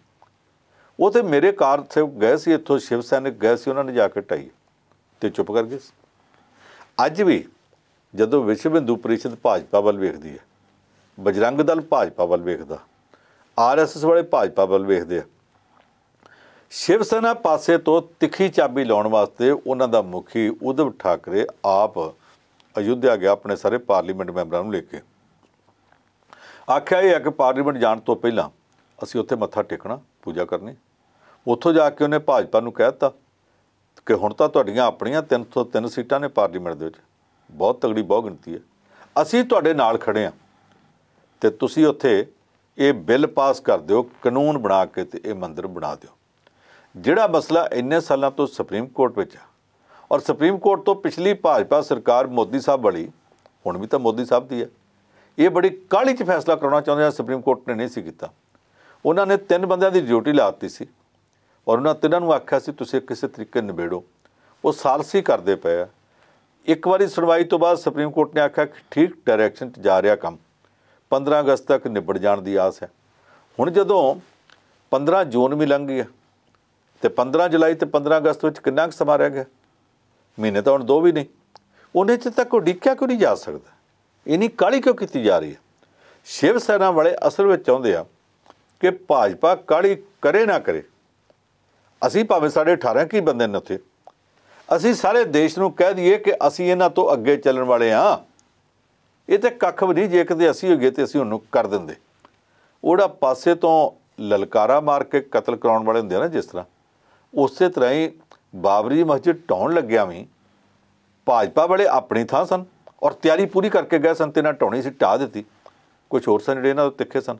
ਉਹ ਤੇ ਮੇਰੇ ਕਾਰ ਤੇ ਗਏ ਸੀ ਇੱਥੋਂ ਸ਼ਿਵ ਸੈਨਿਕ ਗਏ ਸੀ ਉਹਨਾਂ ਨੇ ਜਾ ਕੇ ਟਾਈ ਤੇ ਚੁੱਪ ਕਰ ਗਏ ਅੱਜ ਵੀ ਜਦੋਂ ਵਿਸ਼ਵ ਹਿੰਦੂ ਪਰਿਸ਼ਦ ਭਾਜਪਾ ਵੱਲ ਵੇਖਦੀ ਹੈ ਬਜਰੰਗ ਦਲ ਭਾਜਪਾ ਵੱਲ ਵੇਖਦਾ ਆਰਐਸਐਸ ਵਾਲੇ ਭਾਜਪਾ ਵੱਲ ਵੇਖਦੇ ਆ ਸ਼ਿਵ ਸੈਨਾ ਪਾਸੇ ਤੋਂ ਤਿੱਖੀ ਚਾਬੀ ਲਾਉਣ ਵਾਸਤੇ ਉਹਨਾਂ ਦਾ ਮੁਖੀ ਉਧਵ ਠਾਕਰੇ ਆਪ ਅਯੁੱਧਿਆ ਗਿਆ ਆਪਣੇ ਸਾਰੇ ਪਾਰਲੀਮੈਂਟ ਮੈਂਬਰਾਂ ਨੂੰ ਲੈ ਕੇ ਆਖਿਆ ਇਹ ਹੈ ਕਿ ਪਾਰਲੀਮੈਂਟ ਜਾਣ ਤੋਂ ਪਹਿਲਾਂ ਅਸੀਂ ਉੱਥੇ ਮੱਥਾ ਟੇਕਣਾ ਪੂਜਾ ਕਰਨੀ ਉੱਥੋਂ ਜਾ ਕੇ ਉਹਨੇ ਭਾਜਪਾ ਨੂੰ ਕਹਿ ਦਿੱਤਾ ਕਿ ਹੁਣ ਤਾਂ ਤੁਹਾਡੀਆਂ ਆਪਣੀਆਂ 303 ਸੀਟਾਂ ਨੇ ਪਾਰਲੀਮੈਂਟ ਦੇ ਵਿੱਚ ਬਹੁਤ ਤਗੜੀ ਬਹੁ ਗਿਣਤੀ ਹੈ ਅਸੀਂ ਤੁਹਾਡੇ ਨਾਲ ਖੜੇ ਆ ਤੇ ਤੁਸੀਂ ਉੱਥੇ ਇਹ ਬਿੱਲ ਪਾਸ ਕਰ ਦਿਓ ਕਾਨੂੰਨ ਬਣਾ ਕੇ ਤੇ ਇਹ ਮੰਦਿਰ ਬਣਾ ਦਿਓ ਜਿਹੜਾ ਮਸਲਾ ਇੰਨੇ ਸਾਲਾਂ ਤੋਂ ਸੁਪਰੀਮ ਕੋਰਟ ਵਿੱਚ ਆ ਔਰ ਸੁਪਰੀਮ ਕੋਰਟ ਤੋਂ ਪਿਛਲੀ ਭਾਜਪਾ ਸਰਕਾਰ ਮੋਦੀ ਸਾਹਿਬ ਵਾਲੀ ਹੁਣ ਵੀ ਤਾਂ ਮੋਦੀ ਸਾਹਿਬ ਦੀ ਹੈ ਇਹ ਬੜੀ ਕਾਹਲੀ 'ਚ ਫੈਸਲਾ ਕਰਾਉਣਾ ਚਾਹੁੰਦੇ ਆ ਸੁਪਰੀਮ ਕੋਰਟ ਨੇ ਨਹੀਂ ਸੀ ਕੀਤਾ ਉਹਨਾਂ ਨੇ ਤਿੰਨ ਬੰਦਿਆਂ ਦੀ ਡਿਊਟੀ ਲਾਤੀ ਸੀ ਔਰ ਉਹਨਾਂ ਤਿੰਨਾਂ ਨੂੰ ਆਖਿਆ ਸੀ ਤੁਸੀਂ ਕਿਸੇ ਤਰੀਕੇ ਨਿਬੇੜੋ ਉਹ ਸਾਲਸੀ ਕਰਦੇ ਪਏ ਆ ਇੱਕ ਵਾਰੀ ਸੁਣਵਾਈ ਤੋਂ ਬਾਅਦ ਸੁਪਰੀਮ ਕੋਰਟ ਨੇ ਆਖਿਆ ਕਿ ਠੀਕ ਡਾਇਰੈਕਸ਼ਨ 'ਚ ਜਾ ਰਿਹਾ ਕੰਮ 15 ਅਗਸਤ ਤੱਕ ਨਿਬੜ ਜਾਣ ਦੀ ਆਸ ਹੈ ਹੁਣ ਜਦੋਂ 15 ਜੂਨ ਵੀ ਲੰਘ ਗਿਆ ਤੇ 15 ਜੁਲਾਈ ਤੇ 15 ਅਗਸਤ ਵਿੱਚ ਕਿੰਨਾ ਕੁ ਸਮਾਂ ਰਹਿ ਗਿਆ ਮਹੀਨੇ ਤਾਂ ਹੁਣ ਦੋ ਵੀ ਨਹੀਂ ਉਹਨੇ ਚ ਤੱਕ ਉਡੀਕਿਆ ਕਿਉਂ ਨਹੀਂ ਜਾ ਸਕਦਾ ਇਨੀ ਕਾਲੀ ਕਿਉਂ ਕੀਤੀ ਜਾ ਰਹੀ ਹੈ ਸ਼ਿਵ ਸੈਨਾ ਵਾਲੇ ਅਸਲ ਵਿੱਚ ਚਾਹੁੰਦੇ ਆ ਕਿ ਭਾਜਪਾ ਕਾਲੀ ਕਰੇ ਨਾ ਕਰੇ ਅਸੀਂ ਭਾਵੇਂ ਸਾਡੇ 18 ਕੀ ਬੰਦੇ ਨੇ ਉੱਥੇ ਅਸੀਂ ਸਾਰੇ ਦੇਸ਼ ਨੂੰ ਕਹਿ ਦਈਏ ਕਿ ਅਸੀਂ ਇਹਨਾਂ ਤੋਂ ਅੱਗੇ ਚੱਲਣ ਵਾਲੇ ਆ ਇਹ ਤੇ ਕੱਖ ਵੀ ਨਹੀਂ ਜੇ ਕਦੇ ਅਸੀਂ ਹੋਗੇ ਤੇ ਅਸੀਂ ਉਹਨੂੰ ਕਰ ਦਿੰਦੇ ਉਹੜਾ ਪਾਸੇ ਤੋਂ ਲਲਕਾਰਾ ਮਾਰ ਕੇ ਕਤਲ ਕਰਾਉਣ ਵਾਲੇ ਹੁੰਦੇ ਆ ਨਾ ਜਿਸ ਤਰ੍ਹਾਂ ਉਸੇ ਤਰ੍ਹਾਂ ਹੀ ਬਾਬਰੀ ਮਸਜਿਦ ਢਾਉਣ ਲੱਗਿਆ ਵੀ ਭਾਜਪਾ ਵਾਲੇ ਆਪਣੀ ਥਾਂ ਸਨ ਔਰ ਤਿਆਰੀ ਪੂਰੀ ਕਰਕੇ ਗਏ ਸਨ ਤੇ ਨਾ ਢਾਉਣੀ ਸੀ ਟਾ ਦਿੱਤੀ ਕੁਝ ਹੋਰ ਸਨ ਜਿਹੜੇ ਇਹਨਾਂ ਤੋਂ ਤਿੱਖੇ ਸਨ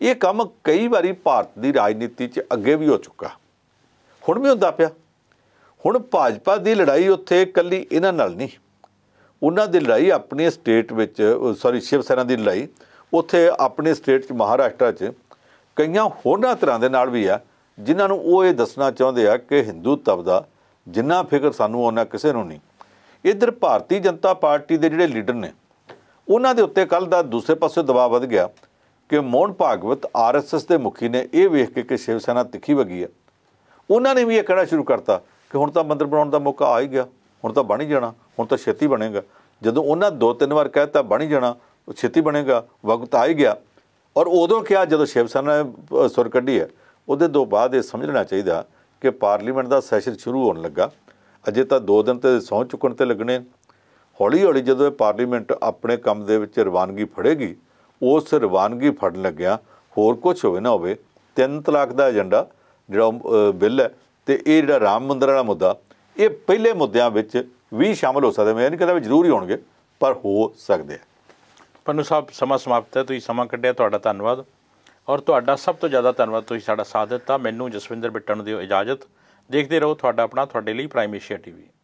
ਇਹ ਕੰਮ ਕਈ ਵਾਰੀ ਭਾਰਤ ਦੀ ਰਾਜਨੀਤੀ 'ਚ ਅੱਗੇ ਵੀ ਹੋ ਚੁੱਕਾ ਹੁਣ ਵੀ ਹੁੰਦਾ ਪਿਆ ਹੁਣ ਭਾਜਪਾ ਦੀ ਲੜਾਈ ਉੱਥੇ ਇਕੱਲੀ ਇਹਨਾਂ ਨਾਲ ਨਹੀਂ ਉਹਨਾਂ ਦੀ ਲੜਾਈ ਆਪਣੇ ਸਟੇਟ ਵਿੱਚ ਸੌਰੀ ਸ਼ਿਵ ਸੈਨਾ ਦੀ ਲੜਾਈ ਉੱਥੇ ਆਪਣੇ ਸਟੇਟ 'ਚ ਮਹਾਰਾਸ਼ਟਰ 'ਚ ਕਈਆਂ ਹੋਰਨਾਂ ਤਰ੍ਹਾਂ ਦੇ ਨਾਲ ਵੀ ਆ ਜਿਨ੍ਹਾਂ ਨੂੰ ਉਹ ਇਹ ਦੱਸਣਾ ਚਾਹੁੰਦੇ ਆ ਕਿ ਹਿੰਦੂ ਦਾ ਜਿੰਨਾ ਫਿਕਰ ਸਾਨੂੰ ਉਹਨਾਂ ਕਿਸੇ ਨੂੰ ਨਹੀਂ ਇਧਰ ਭਾਰਤੀ ਜਨਤਾ ਪਾਰਟੀ ਦੇ ਜਿਹੜੇ ਲੀਡਰ ਨੇ ਉਹਨਾਂ ਦੇ ਉੱਤੇ ਕੱਲ ਦਾ ਦੂਸਰੇ ਪਾਸੇ ਦਬਾਅ ਵੱਧ ਗਿਆ ਕਿ ਮੋਹਨ ਭਾਗਵਤ ਆਰਐਸਐਸ ਦੇ ਮੁਖੀ ਨੇ ਇਹ ਵੇਖ ਕੇ ਕਿ ਸ਼ਿਵ ਸੈਨਾ ਤਿੱਖੀ ਵਗੀ ਹੈ ਉਹਨਾਂ ਨੇ ਵੀ ਇਹ ਕਹਿਣਾ ਸ਼ੁਰੂ ਕਰਤਾ ਕਿ ਹੁਣ ਤਾਂ ਮੰਦਰ ਬਣਾਉਣ ਦਾ ਮੌਕਾ ਆ ਹੀ ਗਿਆ ਹੁਣ ਤਾਂ ਬਣ ਹੀ ਜਾਣਾ ਹੁਣ ਤਾਂ ਛੇਤੀ ਬਣੇਗਾ ਜਦੋਂ ਉਹਨਾਂ ਦੋ ਤਿੰਨ ਵਾਰ ਕਹਿਤਾ ਬਣ ਹੀ ਜਾਣਾ ਉਹ ਛੇਤੀ ਬਣੇਗਾ ਵਕਤ ਆ ਹੀ ਗਿਆ ਔਰ ਉਦੋਂ ਕਿਹਾ ਜਦੋਂ ਸ਼ਿਵ ਸੈਨਾ ਨੇ ਸੁਰ ਕੱਢੀ ਹੈ ਉਹਦੇ ਦੋ ਬਾਅਦ ਇਹ ਸਮਝਣਾ ਚਾਹੀਦਾ ਕਿ ਪਾਰਲੀਮੈਂਟ ਦਾ ਸੈਸ਼ਨ ਸ਼ੁਰੂ ਹੋਣ ਲੱਗਾ ਅਜੇ ਤਾਂ ਦੋ ਦਿਨ ਤੇ ਸੌਂ ਚੁੱਕਣ ਤੇ ਲੱਗਣੇ ਹੌਲੀ ਹੌਲੀ ਜਦੋਂ ਇਹ ਪਾਰਲੀਮੈਂਟ ਆਪਣੇ ਕੰਮ ਦੇ ਵਿੱਚ ਰਵਾਨਗੀ ਫੜੇਗੀ ਉਸ ਰਵਾਨਗੀ ਫੜਨ ਲੱਗਿਆ ਹੋਰ ਕੁਝ ਹੋਵੇ ਨਾ ਹੋਵੇ ਤਿੰਨ ਤਲਾਕ ਦਾ ਏਜੰਡਾ ਜਿਹੜਾ ਬਿੱਲ ਹੈ ਤੇ ਇਹ ਜਿਹੜਾ ਰਾਮ ਮੰਦਰ ਵਾਲਾ ਮੁੱਦਾ ਇਹ ਪਹਿਲੇ ਮੁੱਦਿਆਂ ਵਿੱਚ ਵੀ ਸ਼ਾਮਲ ਹੋ ਸਕਦੇ ਮੈਂ ਨਹੀਂ ਕਹਿੰਦਾ ਵੀ ਜ਼ਰੂਰ ਹੀ ਹੋਣਗੇ ਪਰ ਹੋ ਸਕਦੇ ਆ ਪੰਨੂ ਸਾਹਿਬ ਸਮਾਂ ਸਮਾਪਤ ਹੈ ਤੁਸੀਂ ਸਮਾਂ ਕੱਢਿਆ ਤੁਹਾਡਾ ਧੰਨਵਾਦ ਔਰ ਤੁਹਾਡਾ ਸਭ ਤੋਂ ਜ਼ਿਆਦਾ ਧੰਨਵਾਦ ਤੁਸੀਂ ਸਾਡਾ ਸਾਥ ਦਿੱਤਾ ਮੈਨੂੰ ਜਸਵਿੰਦਰ ਬਿੱਟਣ ਦਿਓ ਇਜਾਜ਼ਤ ਦੇਖਦੇ ਰਹੋ ਤੁਹਾਡਾ ਆਪਣਾ ਤੁਹਾਡੇ ਲਈ ਪ੍ਰਾਈਮ ਏਸ਼ੀਆ ਟੀਵੀ